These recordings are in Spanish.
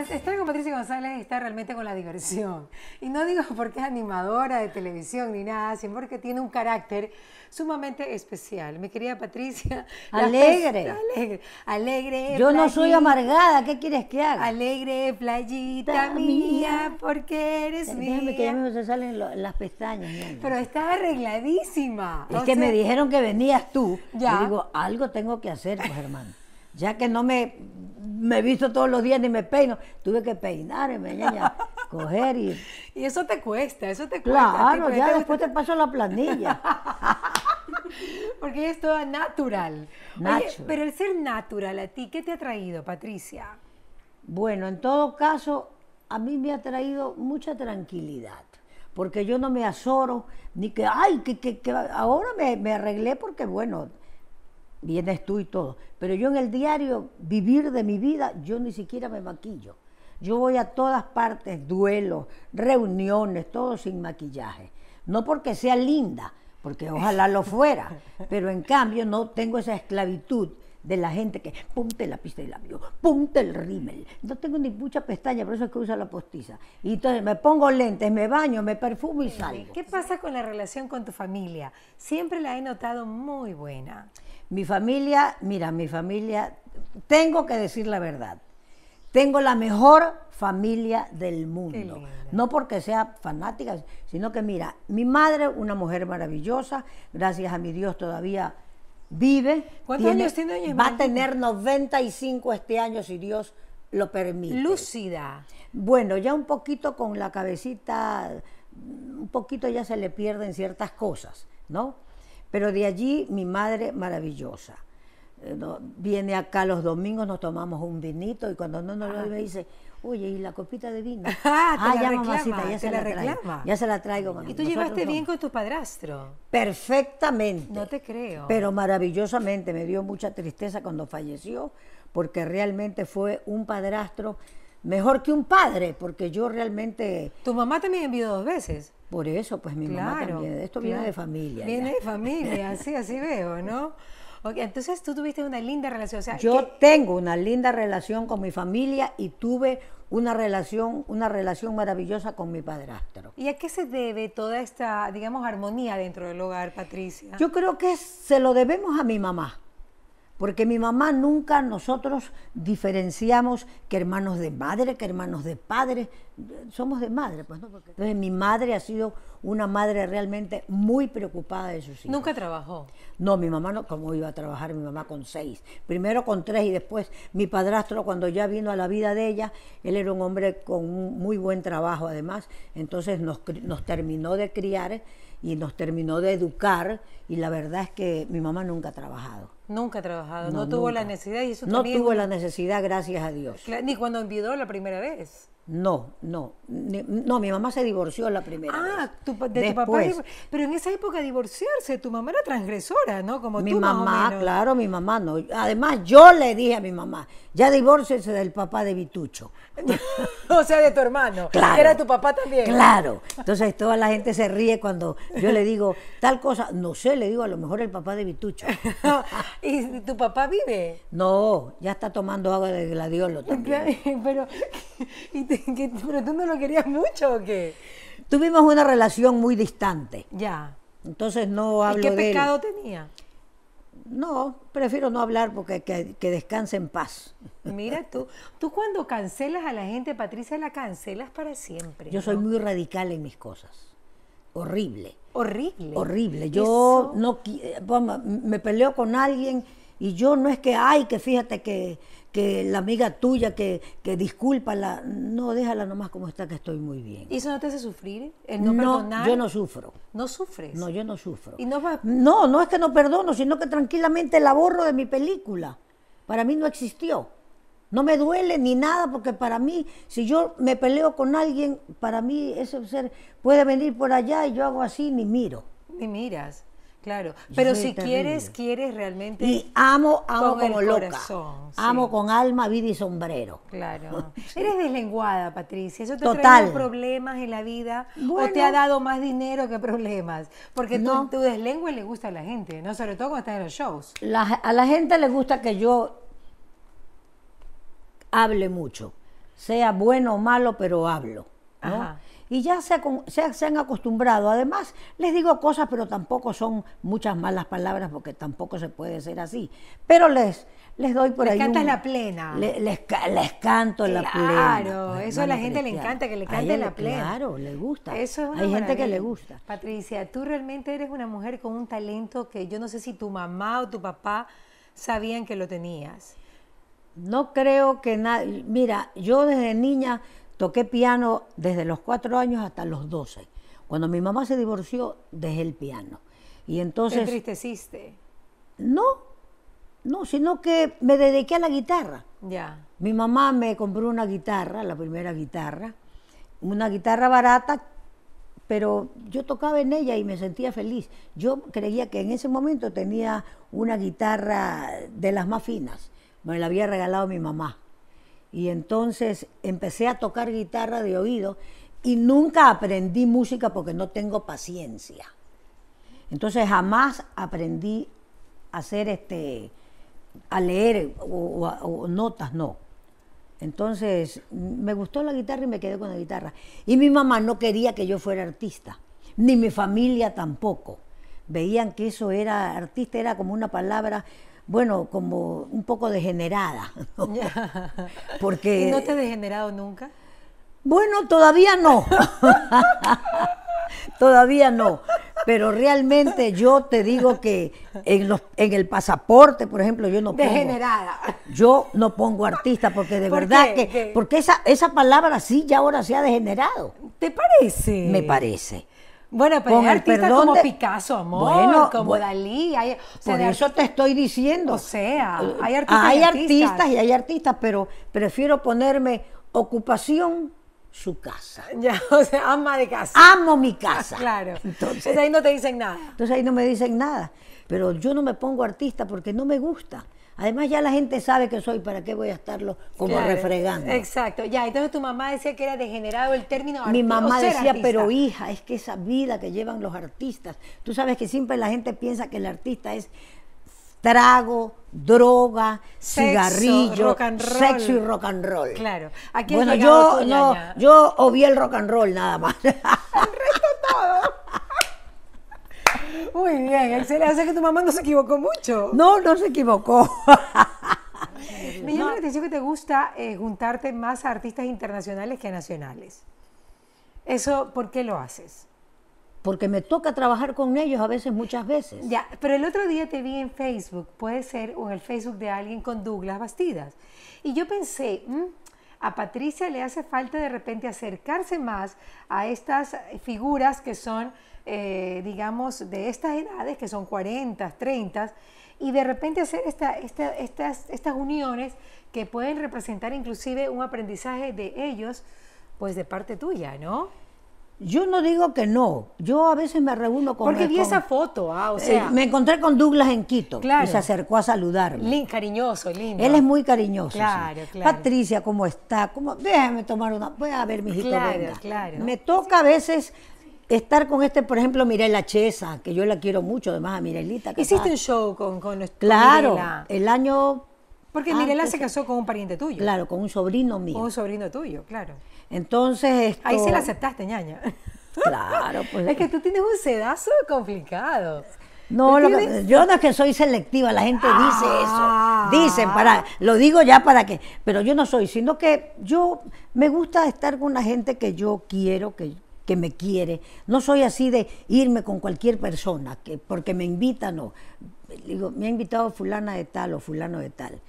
estar con Patricia González está realmente con la diversión. Y no digo porque es animadora de televisión ni nada, sino porque tiene un carácter sumamente especial. Mi querida Patricia. Alegre. alegre. Yo no soy amargada, ¿qué quieres que haga? Alegre, playita mía, porque eres Déjame que ya mismo se salen las pestañas. Pero está arregladísima. Es que me dijeron que venías tú. Ya. Y digo, algo tengo que hacer, pues hermano ya que no me, me visto todos los días ni me peino, tuve que peinarme, ya, coger y... Y eso te cuesta, eso te cuesta. Claro, ya después te paso la planilla. Porque es toda natural. pero el ser natural a ti, ¿qué te ha traído, Patricia? Bueno, en todo caso, a mí me ha traído mucha tranquilidad porque yo no me azoro, ni que, ay, que, que, que ahora me, me, arreglé porque, bueno, vienes tú y todo. Pero yo en el diario, vivir de mi vida, yo ni siquiera me maquillo. Yo voy a todas partes, duelos, reuniones, todo sin maquillaje. No porque sea linda, porque ojalá lo fuera, pero en cambio no tengo esa esclavitud de la gente que punte la pista de labio, punte el rímel. No tengo ni mucha pestaña, por eso es que uso la postiza. Y entonces me pongo lentes, me baño, me perfumo y eh, salgo. ¿Qué pasa con la relación con tu familia? Siempre la he notado muy buena. Mi familia, mira, mi familia, tengo que decir la verdad. Tengo la mejor familia del mundo. No porque sea fanática, sino que mira, mi madre, una mujer maravillosa, gracias a mi Dios todavía vive. ¿Cuántos años tiene Va a tener 95 este año si Dios lo permite. Lúcida. Bueno, ya un poquito con la cabecita, un poquito ya se le pierden ciertas cosas, ¿no? Pero de allí mi madre maravillosa. Eh, viene acá los domingos, nos tomamos un vinito y cuando no nos lo ve ah. dice, oye, ¿y la copita de vino? ah, ah ya mamacita, ya se la, Traigo, ya se la traigo, ¿Y tú llevaste bien con tu padrastro? Perfectamente. No te creo. Pero maravillosamente, me dio mucha tristeza cuando falleció, porque realmente fue un padrastro mejor que un padre, porque yo realmente... Tu mamá también envió dos veces. Por eso, pues mi mamá también. Esto viene de familia. Viene de familia, así, así veo, ¿no? Okay, entonces tú tuviste una linda relación. yo tengo una linda relación con mi familia y tuve una relación, una relación maravillosa con mi padrastro. ¿Y a qué se debe toda esta, digamos, armonía dentro del hogar, Patricia? Yo creo que se lo debemos a mi mamá. Porque mi mamá nunca nosotros diferenciamos que hermanos de madre, que hermanos de padre. Somos de madre, pues Entonces mi madre ha sido una madre realmente muy preocupada de sus hijos. ¿Nunca trabajó? No, mi mamá no. como iba a trabajar mi mamá con seis? Primero con tres y después mi padrastro, cuando ya vino a la vida de ella, él era un hombre con muy buen trabajo además. Entonces nos terminó de criar y nos terminó de educar. Y la verdad es que mi mamá nunca ha trabajado Nunca ha trabajado, no, tuvo la necesidad y eso No tuvo la necesidad, gracias a Dios. Ni cuando envidó la primera vez. No, no, no, mi mamá se divorció la primera ah, vez. Tu, de tu papá. Pero en esa época divorciarse, tu mamá era transgresora, ¿no? Como mi mamá, claro, mi mamá no. Además, yo le dije a mi mamá, ya divórciese del papá de Vitucho. o sea, de tu hermano. Era tu papá también. Claro. Entonces toda la gente se ríe cuando yo le digo tal cosa. No sé, le digo, a lo mejor el papá de Vitucho. ¿Y tu papá vive? No, ya está tomando agua de gladiolo también. pero, tú no lo querías mucho o qué? Tuvimos una relación muy distante. Ya. Entonces no hablo ¿Y qué pecado tenía? No, prefiero no hablar porque que, descanse en paz. Mira tú, tú cuando cancelas a la gente, Patricia, la cancelas para siempre. Yo soy muy radical en mis cosas. Horrible. Horrible. Horrible. Yo no eh, me peleo con alguien y yo no es que, hay que fíjate que, la amiga tuya, que, que disculpa, la, no, déjala nomás como está, que estoy muy bien. ¿Y eso no te hace sufrir? ¿El no, yo no sufro. ¿No sufres? No, yo no sufro. ¿Y no, no, no es que no perdono, sino que tranquilamente la borro de mi película. Para mí no existió. No me duele ni nada porque para mí, si yo me peleo con alguien, para mí ese ser puede venir por allá y yo hago así, ni miro. Ni miras, claro. Pero si quieres, quieres realmente... Y amo, amo como loca. Amo con alma, vida y sombrero. Claro. Eres deslenguada, Patricia. ¿Eso te ha problemas en la vida? ¿O te ha dado más dinero que problemas? Porque tu, tu, deslengua le gusta a la gente, ¿no? Sobre todo cuando estás en los shows. a la gente le gusta que yo hable mucho, sea bueno o malo, pero hablo. Y ya se, han acostumbrado. Además, les digo cosas, pero tampoco son muchas malas palabras, porque tampoco se puede ser así. Pero les, les doy por les ahí. en la plena. les, canto en la plena. Claro, eso a la gente le encanta, que le cante la plena. Claro, le gusta. Eso Hay gente que le gusta. Patricia, tú realmente eres una mujer con un talento que yo no sé si tu mamá o tu papá sabían que lo tenías. No creo que nadie... Mira, yo desde niña toqué piano desde los cuatro años hasta los doce. Cuando mi mamá se divorció, dejé el piano. Y entonces... ¿Te entristeciste? No, no, sino que me dediqué a la guitarra. Ya. Mi mamá me compró una guitarra, la primera guitarra, una guitarra barata, pero yo tocaba en ella y me sentía feliz. Yo creía que en ese momento tenía una guitarra de las más finas me la había regalado mi mamá. Y entonces empecé a tocar guitarra de oído y nunca aprendí música porque no tengo paciencia. Entonces jamás aprendí a hacer este, a leer notas, no. Entonces me gustó la guitarra y me quedé con la guitarra. Y mi mamá no quería que yo fuera artista, ni mi familia tampoco. Veían que eso era artista, era como una palabra bueno, como un poco degenerada. ¿no? Porque, ¿No te has degenerado nunca? Bueno, todavía no. todavía no. Pero realmente yo te digo que en, el pasaporte, por ejemplo, yo no pongo. Degenerada. Yo no pongo artista porque de verdad que. Porque esa, esa palabra sí ya ahora se ha degenerado. ¿Te parece? Me parece. Bueno, pero hay artistas como Picasso, amor, bueno, como Dalí. o sea, por eso te estoy diciendo. O sea, eh, hay artistas. y hay artistas, pero prefiero ponerme ocupación su casa. Ya, o sea, ama de casa. Amo mi casa. claro. entonces ahí no te dicen nada. Entonces ahí no me dicen nada. Pero yo no me pongo artista porque no me gusta. Además ya la gente sabe que soy, ¿para qué voy a estarlo como refregando? Exacto, ya, entonces tu mamá decía que era degenerado el término artista. Mi mamá decía, pero hija, es que esa vida que llevan los artistas, tú sabes que siempre la gente piensa que el artista es trago, droga, cigarrillo, sexo y rock and roll. Claro. bueno, yo no, yo obvié el rock and roll nada más. Muy bien, excelente. que tu mamá no se equivocó mucho. No, no se equivocó. Me llama que la que te gusta eh, juntarte más a artistas internacionales que nacionales. ¿Eso por qué lo haces? Porque me toca trabajar con ellos a veces, muchas veces. Ya, pero el otro día te vi en Facebook, puede ser, o en el Facebook de alguien con Douglas Bastidas. Y yo pensé, mm, a Patricia le hace falta de repente acercarse más a estas figuras que son, eh, digamos, de estas edades, que son 40, 30, y de repente hacer estas, estas uniones que pueden representar inclusive un aprendizaje de ellos, pues de parte tuya, ¿no? Yo no digo que no, yo a veces me reúno con... Porque vi esa foto, ah, o eh, sea... me encontré con Douglas en Quito claro. y se acercó a saludarme. Lin, cariñoso, lindo. Él es muy cariñoso. Claro, claro. Patricia, ¿cómo está? ¿Cómo? Déjame tomar una... Voy a ver, mijito, claro, Claro. Me toca a veces estar con este, por ejemplo, Mirela Chesa, que yo la quiero mucho, además a Mirelita. Hiciste un show con, con, Claro, el año... Porque Mirela se casó con un pariente tuyo. Claro, con un sobrino mío. Con un sobrino tuyo, claro. Entonces. Ahí sí la aceptaste, ñaña. Claro, pues. es que tú tienes un sedazo complicado. No, yo no es que soy selectiva, la gente dice eso. Ah. Dicen, para, lo digo ya para que. Pero yo no soy, sino que yo me gusta estar con la gente que yo quiero, que, que me quiere. No soy así de irme con cualquier persona, que, porque me invitan o, Digo, me ha invitado fulana de tal o fulano de tal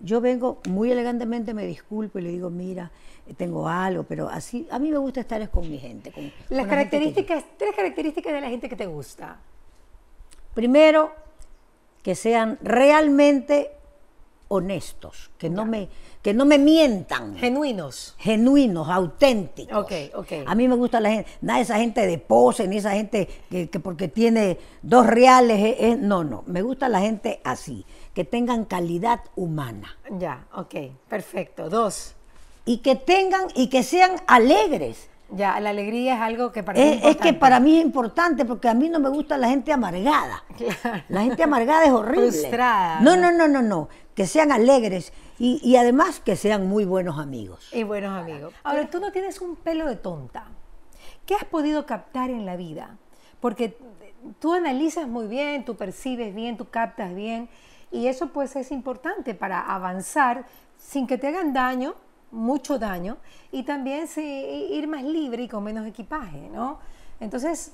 yo vengo muy elegantemente, me disculpo y le digo, mira, tengo algo, pero así, a mí me gusta estar con mi gente. Las características, tres características de la gente que te gusta. Primero, que sean realmente honestos, que no, me, que no me mientan. Genuinos. Genuinos, auténticos. Ok, ok. A mí me gusta la gente, nada de esa gente de pose, ni esa gente que, porque tiene dos reales, eh, eh, no, no, me gusta la gente así que tengan calidad humana. Ya, ok, perfecto. Dos. Y que tengan y que sean alegres. Ya, la alegría es algo que para mí es, es que para mí es importante porque a mí no me gusta la gente amargada. La gente amargada es horrible. Frustrada. No, no, no, no, no. Que sean alegres y, y además que sean muy buenos amigos. Y buenos amigos. Ahora, tú no tienes un pelo de tonta. ¿Qué has podido captar en la vida? Porque tú analizas muy bien, tú percibes bien, tú captas bien y eso pues es importante para avanzar sin que te hagan daño, mucho daño, y también ir más libre y con menos equipaje, ¿no? Entonces,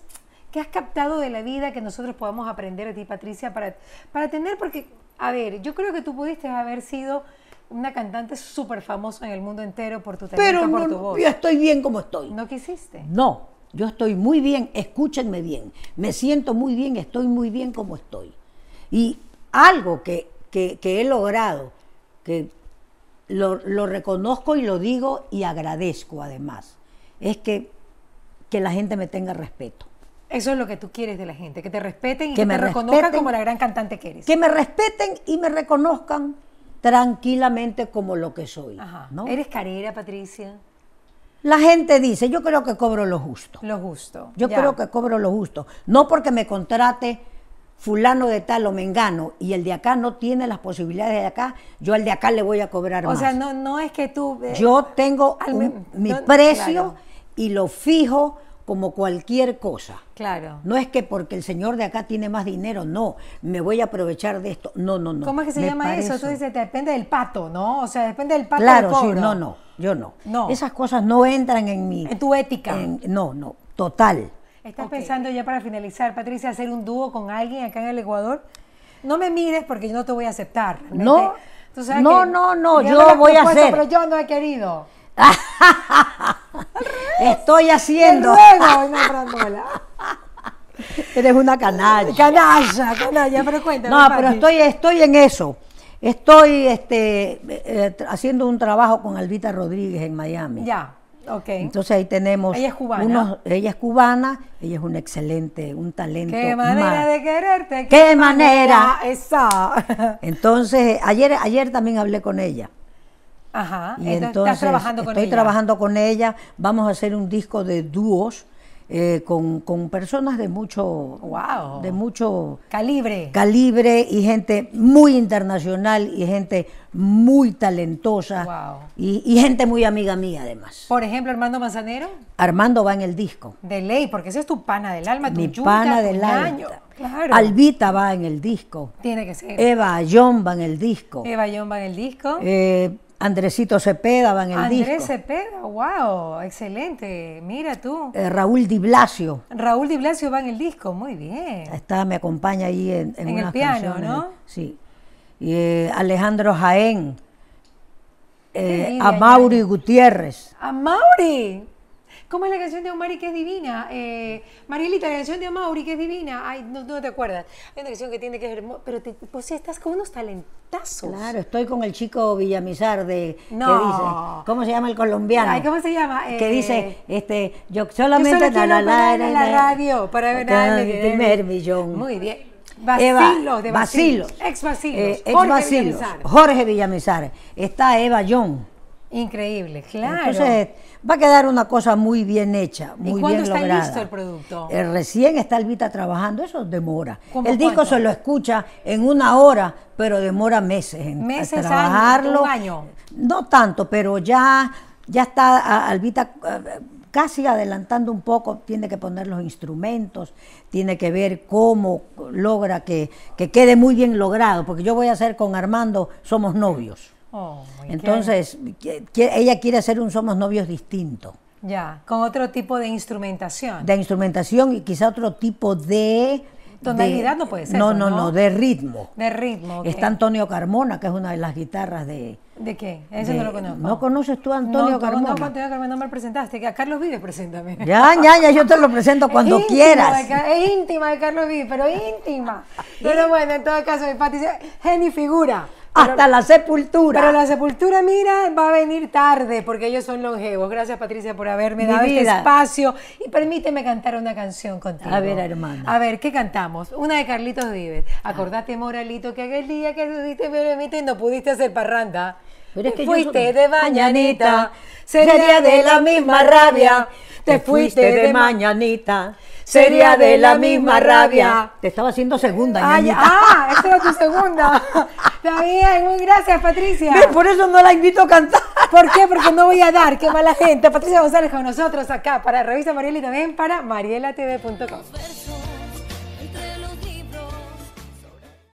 ¿qué has captado de la vida que nosotros podamos aprender a ti, Patricia, para, para tener? Porque, a ver, yo creo que tú pudiste haber sido una cantante súper famosa en el mundo entero por tu talento, Pero por yo estoy bien como estoy. ¿No quisiste? No, yo estoy muy bien, escúchenme bien, me siento muy bien, estoy muy bien como estoy. Y algo que, he logrado, que lo, reconozco y lo digo y agradezco además, es que, que la gente me tenga respeto. Eso es lo que tú quieres de la gente, que te respeten y que, me reconozcan como la gran cantante que eres. Que me respeten y me reconozcan tranquilamente como lo que soy. ¿no? ¿Eres carera, Patricia? La gente dice, yo creo que cobro lo justo. Lo justo. Yo creo que cobro lo justo. No porque me contrate fulano de tal o mengano y el de acá no tiene las posibilidades de acá, yo al de acá le voy a cobrar más. O sea, no, no es que tú... Eh, yo tengo mi precio y lo fijo como cualquier cosa. Claro. No es que porque el señor de acá tiene más dinero, no, me voy a aprovechar de esto. No, no, no. ¿Cómo es que se llama eso? tú dices depende del pato, ¿no? O sea, depende del pato. Claro, sí, no, no, yo no. no. Esas cosas no entran en mi... En tu ética. no, no, total. ¿Estás pensando ya para finalizar, Patricia, hacer un dúo con alguien acá en el Ecuador? No me mires porque yo no te voy a aceptar. No, no, no, no, yo voy a hacer. Pero yo no he querido. Estoy haciendo. Eres una canalla. Canalla, canalla, pero No, pero estoy, estoy en eso. Estoy este, eh, haciendo un trabajo con Alvita Rodríguez en Miami. Ya. Entonces ahí tenemos. Ella es cubana. ella es cubana, ella es un excelente, un talento. Qué manera de quererte. Qué, manera. Entonces, ayer, ayer también hablé con ella. Ajá. Y entonces, estoy trabajando con ella. Vamos a hacer un disco de dúos eh, con, personas de mucho, de mucho calibre. calibre y gente muy internacional y gente muy talentosa y, gente muy amiga mía además. Por ejemplo, Armando Manzanero. Armando va en el disco. De ley, porque ese es tu pana del alma, tu Mi pana del alma. Albita va en el disco. Tiene que ser. Eva Ayón va en el disco. Eva Ayón va en el disco. Eh, Andresito Cepeda va en el disco. Andrés Cepeda, wow, excelente. Mira tú. Eh, Raúl Di Blasio. Raúl Di Blasio va en el disco, muy bien. Está, me acompaña ahí en, en, en el piano, ¿no? Sí. Y, eh, Alejandro Jaén. Eh, a Mauri Gutiérrez. A Mauri, ¿Cómo es la canción de Omari que es divina? Eh, Marielita, la canción de Amauri que es divina. Ay, no, te acuerdas. Hay una canción que tiene que ser pero pues estás con unos talentazos. Claro, estoy con el chico Villamizar de... No. ¿Cómo se llama el colombiano? Ay, ¿cómo se llama? que eh, dice, eh, este, yo solamente... Yo la, la, la, la, radio para ganar el primer millón. Muy bien. Vacilos, de Vacilos. Ex Vacilos. Eh, ex Jorge Villamizar. Está Eva John. Increíble, claro. Entonces va a quedar una cosa muy bien hecha, muy ¿Y cuándo está listo el producto? Eh, recién está Albita trabajando, eso demora. El disco se lo escucha en una hora, pero demora meses en meses, trabajarlo. No tanto, pero ya ya está Albita eh, casi adelantando un poco, tiene que poner los instrumentos, tiene que ver cómo logra que, quede muy bien logrado, porque yo voy a hacer con Armando, somos novios. Oh, Entonces, ella quiere hacer un Somos Novios distinto. Ya, con otro tipo de instrumentación. De instrumentación y quizá otro tipo de... Tonalidad no puede ser. No, pues, no, no, de ritmo. De ritmo. Está Antonio Carmona, que es una de las guitarras de... ¿De qué? Eso no lo conozco. ¿No conoces tú a Antonio Carmona? No, me Antonio Carmona que me presentaste. A Carlos Vives, preséntame. Ya, ya, ya, yo te lo presento cuando quieras. es íntima de Carlos Vives, pero íntima. Pero bueno, en todo caso, mi Patricia, genio figura hasta la sepultura. Pero la sepultura, mira, va a venir tarde porque ellos son longevos. Gracias, Patricia, por haberme dado el este espacio. Y permíteme cantar una canción contigo. A ver, hermana. A ver, ¿qué cantamos? Una de Carlitos Vives. Acordate, Moralito, que aquel día que tuviste permite y no pudiste hacer parranda. te fuiste de mañanita, sería de la misma rabia. Te fuiste de mañanita sería de la misma rabia. Te estaba haciendo segunda. ah, esa era tu segunda. Está muy gracias, Patricia. Por eso no la invito a cantar. ¿Por qué? Porque no voy a dar, qué mala gente. Patricia González con nosotros acá para Revista Mariela y también para marielatv.com.